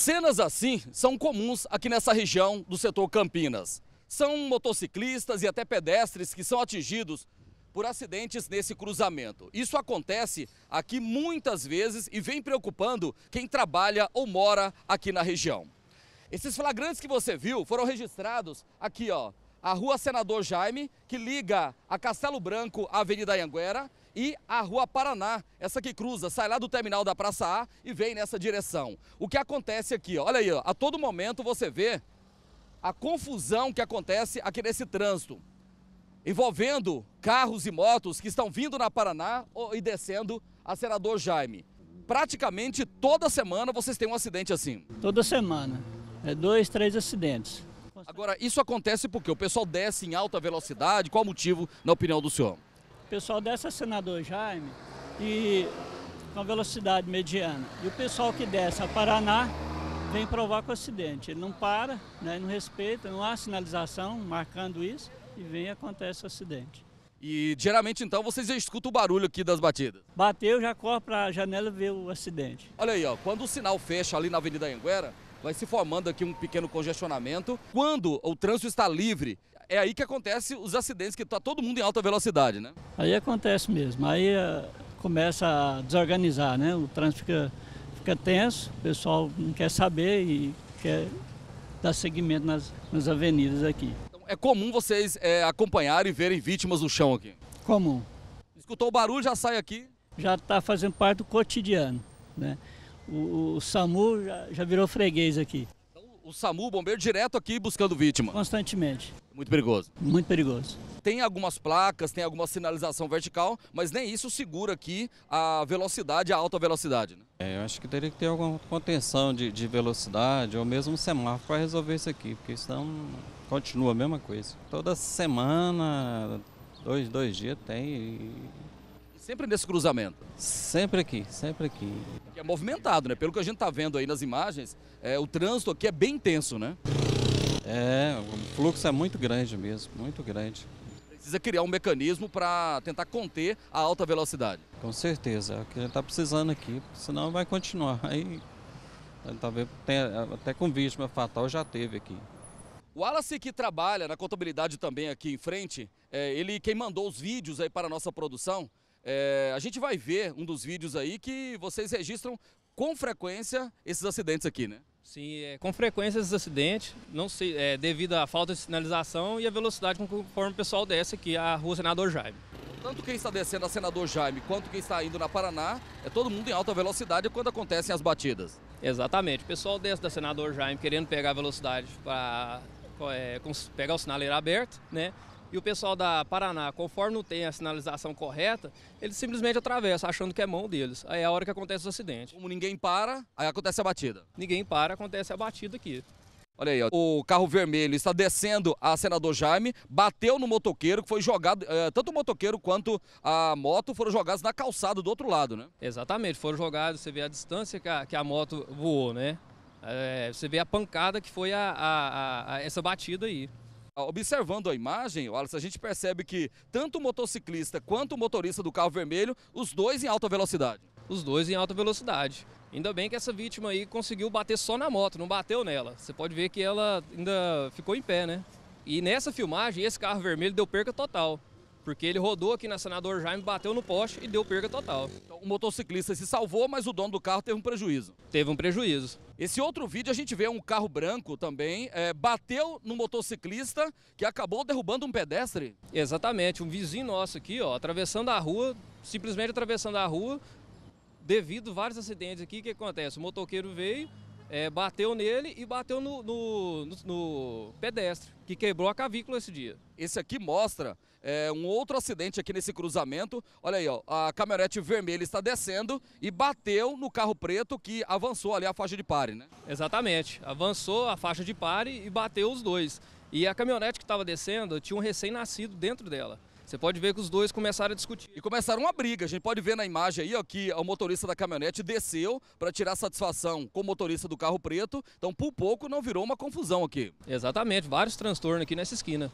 Cenas assim são comuns aqui nessa região do setor Campinas. São motociclistas e até pedestres que são atingidos por acidentes nesse cruzamento. Isso acontece aqui muitas vezes e vem preocupando quem trabalha ou mora aqui na região. Esses flagrantes que você viu foram registrados aqui, ó, a rua Senador Jaime, que liga a Castelo Branco à Avenida Anhanguera, e a Rua Paraná, essa que cruza, sai lá do terminal da Praça A e vem nessa direção. O que acontece aqui, olha aí, ó, a todo momento você vê a confusão que acontece aqui nesse trânsito, envolvendo carros e motos que estão vindo na Paraná e descendo a Senador Jaime. Praticamente toda semana vocês têm um acidente assim. Toda semana. É dois, três acidentes. Agora, isso acontece porque o pessoal desce em alta velocidade. Qual o motivo, na opinião do senhor? pessoal desce Senador Jaime e com velocidade mediana. E o pessoal que desce a Paraná vem provoca o acidente. Ele não para, né, não respeita, não há sinalização marcando isso e vem e acontece o acidente. E geralmente então vocês já escutam o barulho aqui das batidas? Bateu, já corre para a janela ver o acidente. Olha aí, ó, quando o sinal fecha ali na Avenida Anguera, vai se formando aqui um pequeno congestionamento. Quando o trânsito está livre, é aí que acontece os acidentes, que está todo mundo em alta velocidade, né? Aí acontece mesmo, aí uh, começa a desorganizar, né? O trânsito fica, fica tenso, o pessoal não quer saber e quer dar seguimento nas, nas avenidas aqui. Então, é comum vocês é, acompanharem e verem vítimas no chão aqui? Comum. Escutou o barulho, já sai aqui? Já está fazendo parte do cotidiano, né? O, o SAMU já, já virou freguês aqui o SAMU, o bombeiro, direto aqui buscando vítima? Constantemente. Muito perigoso. Muito perigoso. Tem algumas placas, tem alguma sinalização vertical, mas nem isso segura aqui a velocidade, a alta velocidade. Né? É, eu acho que teria que ter alguma contenção de, de velocidade ou mesmo um semáforo para resolver isso aqui, porque senão continua a mesma coisa. Toda semana, dois, dois dias tem e Sempre nesse cruzamento? Sempre aqui, sempre aqui. É movimentado, né? Pelo que a gente está vendo aí nas imagens, é, o trânsito aqui é bem intenso, né? É, o fluxo é muito grande mesmo, muito grande. Precisa criar um mecanismo para tentar conter a alta velocidade. Com certeza, é o que a gente está precisando aqui, senão vai continuar. Aí, talvez até com vítima fatal já teve aqui. O Wallace, que trabalha na contabilidade também aqui em frente, é, ele é quem mandou os vídeos aí para a nossa produção, é, a gente vai ver um dos vídeos aí que vocês registram com frequência esses acidentes aqui, né? Sim, é, com frequência esses acidentes, não sei, é, devido à falta de sinalização e à velocidade conforme o pessoal desce aqui a rua Senador Jaime. Tanto quem está descendo a Senador Jaime quanto quem está indo na Paraná, é todo mundo em alta velocidade quando acontecem as batidas. Exatamente, o pessoal desce da Senador Jaime querendo pegar a velocidade para é, pegar o sinaleiro aberto, né? e o pessoal da Paraná, conforme não tem a sinalização correta, eles simplesmente atravessam, achando que é mão deles. Aí é a hora que acontece o acidente. Como ninguém para, aí acontece a batida. Ninguém para, acontece a batida aqui. Olha aí, ó. o carro vermelho está descendo a senador Jaime, bateu no motoqueiro, que foi jogado, é, tanto o motoqueiro quanto a moto foram jogados na calçada do outro lado, né? Exatamente, foram jogados, você vê a distância que a, que a moto voou, né? É, você vê a pancada que foi a, a, a essa batida aí observando a imagem, Wallace, a gente percebe que tanto o motociclista quanto o motorista do carro vermelho, os dois em alta velocidade. Os dois em alta velocidade. Ainda bem que essa vítima aí conseguiu bater só na moto, não bateu nela. Você pode ver que ela ainda ficou em pé, né? E nessa filmagem, esse carro vermelho deu perca total porque ele rodou aqui na Senador Jaime, bateu no poste e deu perda total. Então, o motociclista se salvou, mas o dono do carro teve um prejuízo. Teve um prejuízo. Esse outro vídeo a gente vê um carro branco também, é, bateu no motociclista que acabou derrubando um pedestre. Exatamente, um vizinho nosso aqui, ó, atravessando a rua, simplesmente atravessando a rua, devido a vários acidentes aqui, o que acontece? O motoqueiro veio, é, bateu nele e bateu no, no, no, no, pedestre, que quebrou a cavícula esse dia. Esse aqui mostra é, um outro acidente aqui nesse cruzamento. Olha aí, ó, a caminhonete vermelha está descendo e bateu no carro preto que avançou ali a faixa de pare, né? Exatamente, avançou a faixa de pare e bateu os dois. E a caminhonete que estava descendo tinha um recém-nascido dentro dela. Você pode ver que os dois começaram a discutir. E começaram uma briga. A gente pode ver na imagem aí ó, que o motorista da caminhonete desceu para tirar satisfação com o motorista do carro preto. Então, por pouco, não virou uma confusão aqui. Exatamente, vários transtornos aqui nessa esquina.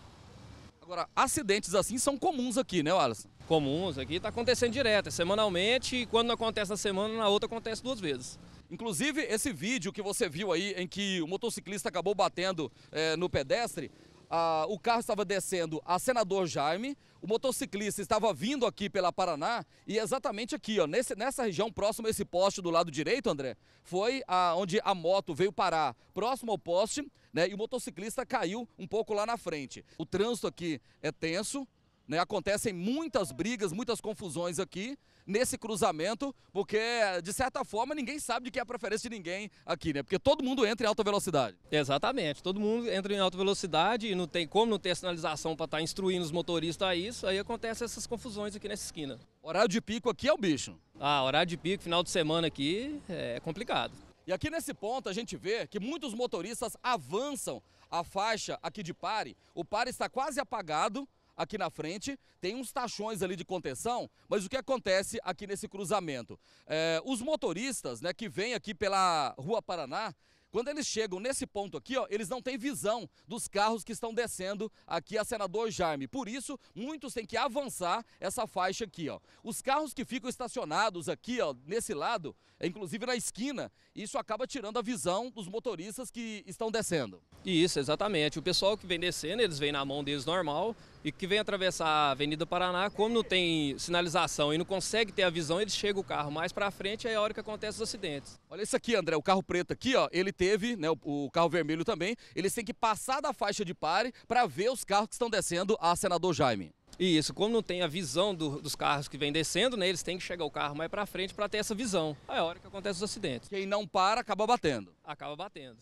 Agora, acidentes assim são comuns aqui, né, Wallace? Comuns, aqui está acontecendo direto, é semanalmente, e quando não acontece na semana, na outra acontece duas vezes. Inclusive, esse vídeo que você viu aí, em que o motociclista acabou batendo é, no pedestre, ah, o carro estava descendo a Senador Jaime, o motociclista estava vindo aqui pela Paraná e exatamente aqui, ó, nesse, nessa região próxima a esse poste do lado direito, André, foi a, onde a moto veio parar próximo ao poste né, e o motociclista caiu um pouco lá na frente. O trânsito aqui é tenso, né, acontecem muitas brigas, muitas confusões aqui nesse cruzamento, porque de certa forma ninguém sabe de que é a preferência de ninguém aqui, né? Porque todo mundo entra em alta velocidade. Exatamente, todo mundo entra em alta velocidade e não tem como não ter sinalização para estar tá instruindo os motoristas a isso, aí acontecem essas confusões aqui nessa esquina. Horário de pico aqui é o bicho. Ah, horário de pico, final de semana aqui é, é complicado. E aqui nesse ponto a gente vê que muitos motoristas avançam a faixa aqui de pare. O pare está quase apagado, aqui na frente, tem uns tachões ali de contenção, mas o que acontece aqui nesse cruzamento? É, os motoristas né, que vêm aqui pela Rua Paraná, quando eles chegam nesse ponto aqui, ó, eles não têm visão dos carros que estão descendo aqui a Senador Jaime. Por isso, muitos têm que avançar essa faixa aqui. Ó. Os carros que ficam estacionados aqui, ó, nesse lado, é, inclusive na esquina, isso acaba tirando a visão dos motoristas que estão descendo. Isso, exatamente. O pessoal que vem descendo, eles vêm na mão deles normal, e que vem atravessar a Avenida Paraná, como não tem sinalização e não consegue ter a visão, ele chega o carro mais para frente e é a hora que acontece os acidentes. Olha isso aqui, André, o carro preto aqui, ó, ele teve, né, o, o carro vermelho também, eles têm que passar da faixa de pare para ver os carros que estão descendo a Senador Jaime. E isso, como não tem a visão do, dos carros que vem descendo, né, eles têm que chegar o carro mais para frente para ter essa visão. É a hora que acontece os acidentes. Quem não para acaba batendo. Acaba batendo.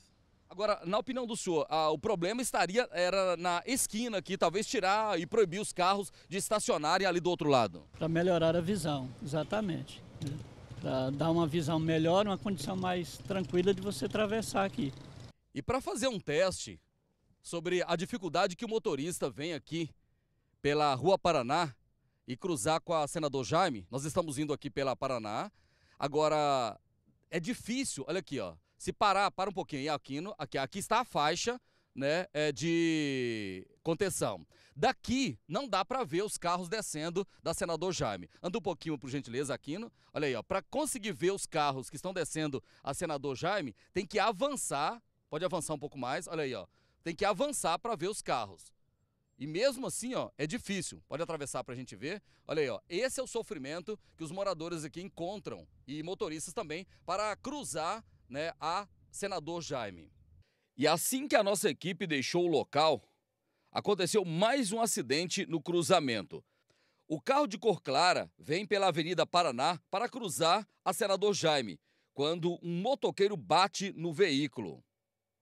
Agora, na opinião do senhor, ah, o problema estaria era na esquina aqui, talvez tirar e proibir os carros de estacionarem ali do outro lado. Para melhorar a visão, exatamente. Né? Para dar uma visão melhor, uma condição mais tranquila de você atravessar aqui. E para fazer um teste sobre a dificuldade que o motorista vem aqui pela Rua Paraná e cruzar com a senador Jaime, nós estamos indo aqui pela Paraná. Agora, é difícil, olha aqui, ó. Se parar, para um pouquinho aí, aqui, aqui está a faixa né, é, de contenção. Daqui não dá para ver os carros descendo da Senador Jaime. Anda um pouquinho, por gentileza, Aquino. Olha aí, ó, para conseguir ver os carros que estão descendo a Senador Jaime, tem que avançar, pode avançar um pouco mais, olha aí, ó, tem que avançar para ver os carros. E mesmo assim, ó, é difícil. Pode atravessar para a gente ver. Olha aí, ó. Esse é o sofrimento que os moradores aqui encontram e motoristas também para cruzar né, a senador Jaime. E assim que a nossa equipe deixou o local, aconteceu mais um acidente no cruzamento. O carro de cor clara vem pela Avenida Paraná para cruzar a Senador Jaime, quando um motoqueiro bate no veículo.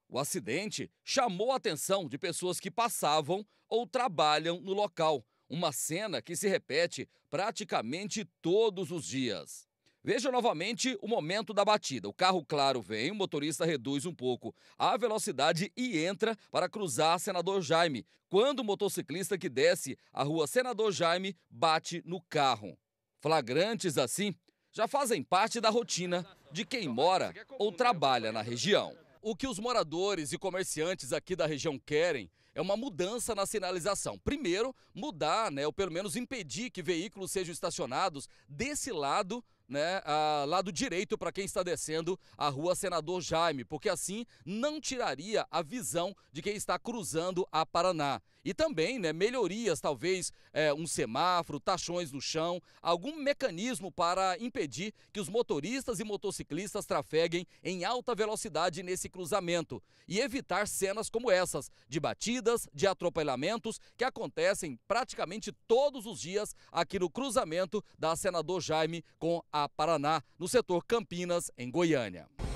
O acidente chamou a atenção de pessoas que passavam ou trabalham no local, uma cena que se repete praticamente todos os dias. Veja novamente o momento da batida. O carro, claro, vem, o motorista reduz um pouco a velocidade e entra para cruzar Senador Jaime, quando o motociclista que desce a rua Senador Jaime bate no carro. Flagrantes assim já fazem parte da rotina de quem mora ou trabalha na região. O que os moradores e comerciantes aqui da região querem é uma mudança na sinalização. Primeiro, mudar, né, ou pelo menos impedir que veículos sejam estacionados desse lado né, a lado direito para quem está descendo a rua Senador Jaime, porque assim não tiraria a visão de quem está cruzando a Paraná. E também né, melhorias, talvez é, um semáforo, taxões no chão, algum mecanismo para impedir que os motoristas e motociclistas trafeguem em alta velocidade nesse cruzamento e evitar cenas como essas, de batidas, de atropelamentos que acontecem praticamente todos os dias aqui no cruzamento da Senador Jaime com a Paraná, no setor Campinas, em Goiânia.